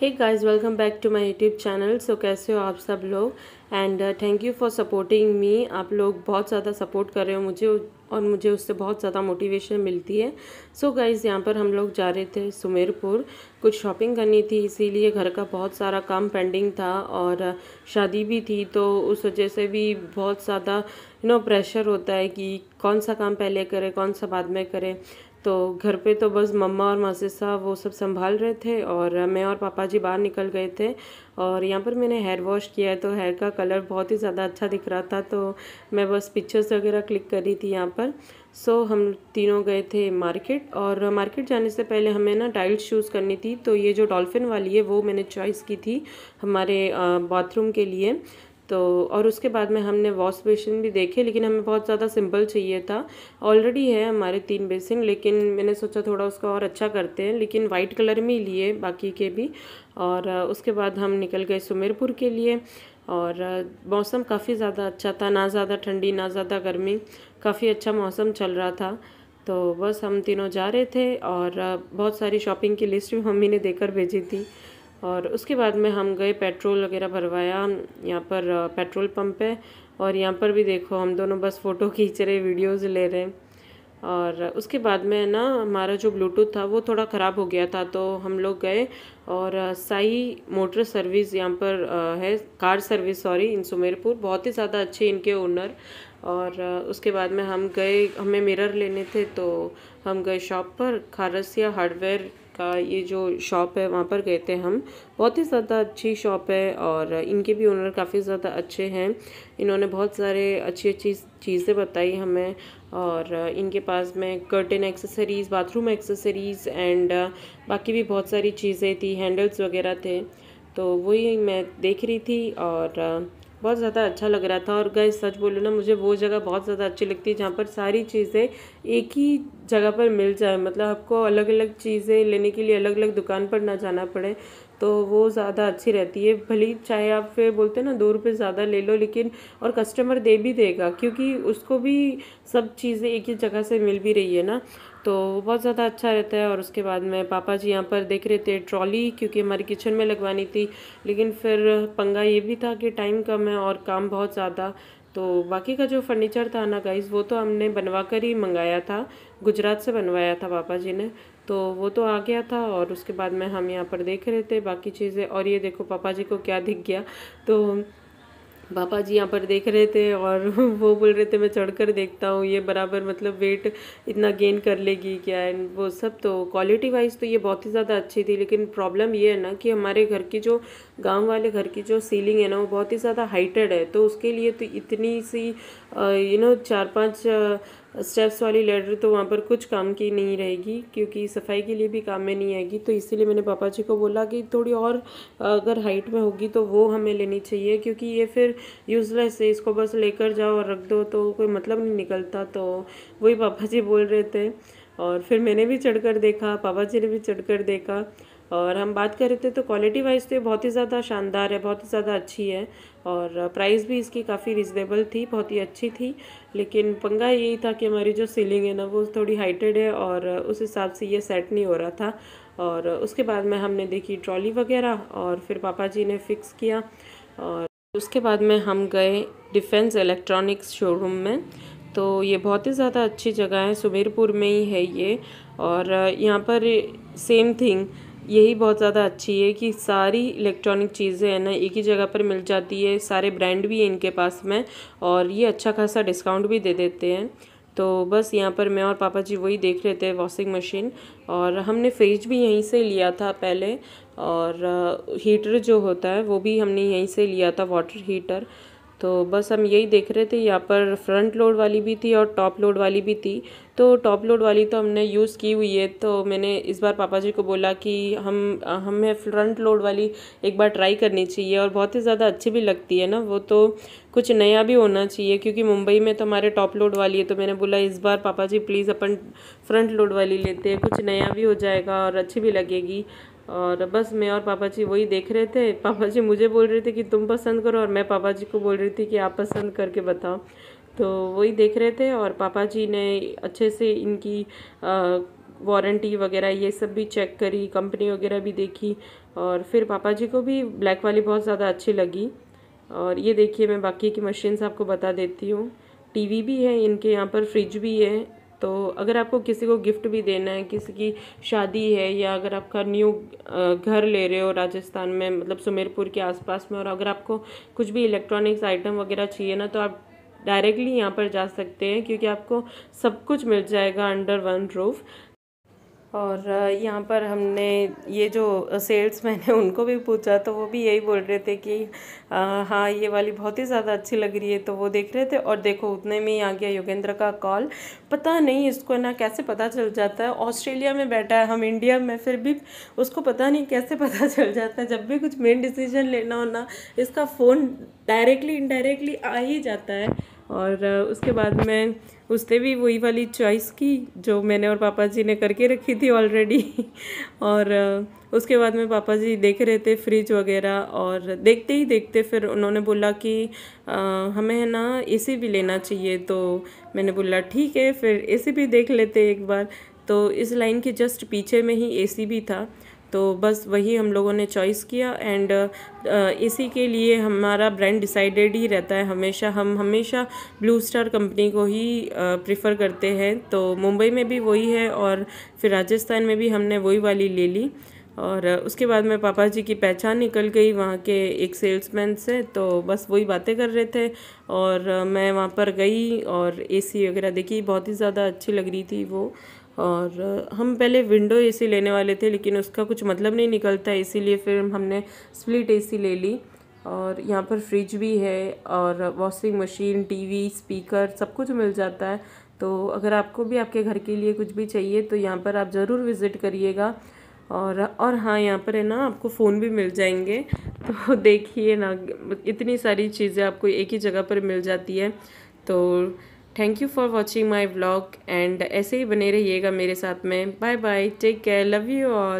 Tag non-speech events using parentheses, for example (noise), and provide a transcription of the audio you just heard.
hey guys welcome back to my YouTube channel so कैसे हो आप सब लोग and thank you for supporting me आप लोग बहुत ज़्यादा सपोर्ट कर रहे हो मुझे और मुझे उससे बहुत ज़्यादा मोटिवेशन मिलती है सो so गाइस यहाँ पर हम लोग जा रहे थे सुमेरपुर कुछ शॉपिंग करनी थी इसीलिए घर का बहुत सारा काम पेंडिंग था और uh, शादी भी थी तो उस वजह से भी बहुत ज़्यादा यू नो प्रेशर होता है कि कौन सा काम पहले करें कौन सा बाद में करें तो घर पे तो बस मम्मा और मासी साहब वो सब संभाल रहे थे और मैं और पापा जी बाहर निकल गए थे और यहाँ पर मैंने हेयर वॉश किया है तो हेयर का कलर बहुत ही ज़्यादा अच्छा दिख रहा था तो मैं बस पिक्चर्स वगैरह क्लिक कर रही थी यहाँ पर सो so, हम तीनों गए थे मार्केट और मार्केट जाने से पहले हमें ना टाइल्स चूज़ करनी थी तो ये जो डॉल्फिन वाली है वो मैंने चॉइस की थी हमारे बाथरूम के लिए तो और उसके बाद में हमने वॉश बेसिन भी देखे लेकिन हमें बहुत ज़्यादा सिंपल चाहिए था ऑलरेडी है हमारे तीन बेसिन लेकिन मैंने सोचा थोड़ा उसका और अच्छा करते हैं लेकिन वाइट कलर में ही लिए बाकी के भी और उसके बाद हम निकल गए सुमेरपुर के लिए और मौसम काफ़ी ज़्यादा अच्छा था ना ज़्यादा ठंडी ना ज़्यादा गर्मी काफ़ी अच्छा मौसम चल रहा था तो बस हम तीनों जा रहे थे और बहुत सारी शॉपिंग की लिस्ट भी मम्मी ने देकर भेजी थी और उसके बाद में हम गए पेट्रोल वगैरह भरवाया यहाँ पर पेट्रोल पंप है और यहाँ पर भी देखो हम दोनों बस फ़ोटो (laughs) खींच रहे वीडियोस ले रहे हैं और उसके बाद में ना हमारा जो ब्लूटूथ था वो थोड़ा ख़राब हो गया था तो हम लोग गए और साई मोटर सर्विस यहाँ पर है car service sorry in Sumerpur बहुत ही ज़्यादा अच्छे इनके ओनर और उसके बाद में हम गए हमें मिरर लेने थे तो हम गए शॉप पर खारसिया हार्डवेयर का ये जो शॉप है वहाँ पर गए थे हम बहुत ही ज़्यादा अच्छी शॉप है और इनके भी ओनर काफ़ी ज़्यादा अच्छे हैं इन्होंने बहुत सारे अच्छी अच्छी चीज़ें बताई हमें और इनके पास में curtain accessories bathroom accessories and बाकी भी बहुत सारी चीज़ें थी हैंडल्स वगैरह थे तो वही मैं देख रही थी और बहुत ज़्यादा अच्छा लग रहा था और गए सच बोलो ना मुझे वो जगह बहुत ज़्यादा अच्छी लगती है जहाँ पर सारी चीज़ें एक ही जगह पर मिल जाए मतलब आपको अलग अलग चीज़ें लेने के लिए अलग अलग दुकान पर ना जाना पड़े तो वो ज़्यादा अच्छी रहती है भली चाहे आप फिर बोलते ना दो रुपये ज़्यादा ले लो लेकिन और कस्टमर दे भी देगा क्योंकि उसको भी सब चीज़ें एक ही जगह से मिल भी रही है ना तो बहुत ज़्यादा अच्छा रहता है और उसके बाद में पापा जी यहाँ पर देख रहे थे ट्रॉली क्योंकि हमारे किचन में लगवानी थी लेकिन फिर पंगा ये भी था कि टाइम कम है और काम बहुत ज़्यादा तो बाकी का जो फर्नीचर था ना गाइस वो तो हमने बनवा कर ही मंगाया था गुजरात से बनवाया था पापा जी ने तो वो तो आ गया था और उसके बाद में हम यहाँ पर देख रहे थे बाकी चीज़ें और ये देखो पापा जी को क्या दिख गया तो पापा जी यहाँ पर देख रहे थे और (laughs) वो बोल रहे थे मैं चढ़कर देखता हूँ ये बराबर मतलब वेट इतना गेन कर लेगी क्या है वो सब तो क्वालिटी वाइज तो ये बहुत ही ज़्यादा अच्छी थी लेकिन प्रॉब्लम ये है ना कि हमारे घर की जो गांव वाले घर की जो सीलिंग है ना वो बहुत ही ज़्यादा हाइटेड है तो उसके लिए तो इतनी सी यू नो चार पाँच स्टेप्स वाली लेडर तो वहाँ पर कुछ काम की नहीं रहेगी क्योंकि सफाई के लिए भी काम में नहीं आएगी तो इसीलिए मैंने पापा जी को बोला कि थोड़ी और अगर हाइट में होगी तो वो हमें लेनी चाहिए क्योंकि ये फिर यूज़लेस है इसको बस लेकर जाओ और रख दो तो कोई मतलब नहीं निकलता तो वही पापा जी बोल रहे थे और फिर मैंने भी चढ़ देखा पापा जी ने भी चढ़ देखा और हम बात कर रहे थे तो क्वालिटी वाइज तो ये बहुत ही ज़्यादा शानदार है बहुत ही ज़्यादा अच्छी है और प्राइस भी इसकी काफ़ी रिजनेबल थी बहुत ही अच्छी थी लेकिन पंगा यही था कि हमारी जो सीलिंग है ना वो थोड़ी हाइटेड है और उस हिसाब से ये सेट नहीं हो रहा था और उसके बाद में हमने देखी ट्रॉली वगैरह और फिर पापा जी ने फिक्स किया और उसके बाद में हम गए डिफेंस इलेक्ट्रॉनिक्स शोरूम में तो ये बहुत ही ज़्यादा अच्छी जगह है सुमेरपुर में ही है ये और यहाँ पर सेम थिंग यही बहुत ज़्यादा अच्छी है कि सारी इलेक्ट्रॉनिक चीज़ें है ना एक ही जगह पर मिल जाती है सारे ब्रांड भी हैं इनके पास में और ये अच्छा खासा डिस्काउंट भी दे देते हैं तो बस यहाँ पर मैं और पापा जी वही देख रहे थे वॉशिंग मशीन और हमने फ्रिज भी यहीं से लिया था पहले और हीटर जो होता है वो भी हमने यहीं से लिया था वाटर हीटर तो बस हम यही देख रहे थे यहाँ पर फ्रंट लोड वाली भी थी और टॉप लोड वाली भी थी तो टॉप लोड वाली तो हमने यूज़ की हुई है तो मैंने इस बार पापा जी को बोला कि हम हमें फ्रंट लोड वाली एक बार ट्राई करनी चाहिए और बहुत ही ज़्यादा अच्छी भी लगती है ना वो तो कुछ नया भी होना चाहिए क्योंकि मुंबई में तो हमारे टॉप लोड वाली है तो मैंने बोला इस बार पापा जी प्लीज़ अपन फ्रंट लोड वाली लेते हैं कुछ नया भी हो जाएगा और अच्छी भी लगेगी और बस मैं और पापा जी वही देख रहे थे पापा जी मुझे बोल रहे थे कि तुम पसंद करो और मैं पापा जी को बोल रही थी कि आप पसंद करके बताओ तो वही देख रहे थे और पापा जी ने अच्छे से इनकी वारंटी वगैरह ये सब भी चेक करी कंपनी वगैरह भी देखी और फिर पापा जी को भी ब्लैक वाली बहुत ज़्यादा अच्छी लगी और ये देखिए मैं बाकी की मशीन्स आपको बता देती हूँ टीवी भी है इनके यहाँ पर फ्रिज भी है तो अगर आपको किसी को गिफ्ट भी देना है किसी की शादी है या अगर आपका न्यू घर ले रहे हो राजस्थान में मतलब सुमेरपुर के आसपास में और अगर आपको कुछ भी इलेक्ट्रॉनिक्स आइटम वगैरह चाहिए ना तो आप डायरेक्टली यहाँ पर जा सकते हैं क्योंकि आपको सब कुछ मिल जाएगा अंडर वन रूफ और यहाँ पर हमने ये जो सेल्स मैन है (laughs) उनको भी पूछा तो वो भी यही बोल रहे थे कि आ, हाँ ये वाली बहुत ही ज़्यादा अच्छी लग रही है तो वो देख रहे थे और देखो उतने में ही आ गया योगेंद्र का कॉल पता नहीं इसको ना कैसे पता चल जाता है ऑस्ट्रेलिया में बैठा है हम इंडिया में फिर भी उसको पता नहीं कैसे (laughs) पता चल जाता है जब भी कुछ मेन डिसीजन लेना हो ना इसका फ़ोन डायरेक्टली इनडायरेक्टली आ ही जाता है और उसके बाद मैं उसने भी वही वाली चॉइस की जो मैंने और पापा जी ने करके रखी थी ऑलरेडी (laughs) और उसके बाद में पापा जी देख रहे थे फ्रिज वगैरह और देखते ही देखते फिर उन्होंने बोला कि आ, हमें है ना एसी भी लेना चाहिए तो मैंने बोला ठीक है फिर एसी भी देख लेते एक बार तो इस लाइन के जस्ट पीछे में ही एसी भी था तो बस वही हम लोगों ने चॉइस किया एंड इसी के लिए हमारा ब्रांड डिसाइडेड ही रहता है हमेशा हम हमेशा ब्लू स्टार कंपनी को ही प्रेफर करते हैं तो मुंबई में भी वही है और फिर राजस्थान में भी हमने वही वाली ले ली और उसके बाद में पापा जी की पहचान निकल गई वहाँ के एक सेल्समैन से तो बस वही बातें कर रहे थे और मैं वहाँ पर गई और एसी वगैरह देखी बहुत ही ज़्यादा अच्छी लग रही थी वो और हम पहले विंडो एसी लेने वाले थे लेकिन उसका कुछ मतलब नहीं निकलता इसीलिए फिर हमने स्प्लिट एसी ले ली और यहाँ पर फ्रिज भी है और वॉशिंग मशीन टीवी स्पीकर सब कुछ मिल जाता है तो अगर आपको भी आपके घर के लिए कुछ भी चाहिए तो यहाँ पर आप ज़रूर विज़िट करिएगा और और हाँ यहाँ पर है ना आपको फ़ोन भी मिल जाएंगे तो (laughs) देखिए ना इतनी सारी चीज़ें आपको एक ही जगह पर मिल जाती है तो thank you for watching my blog and ऐसे ही बने रहिएगा मेरे साथ में bye bye take care love you all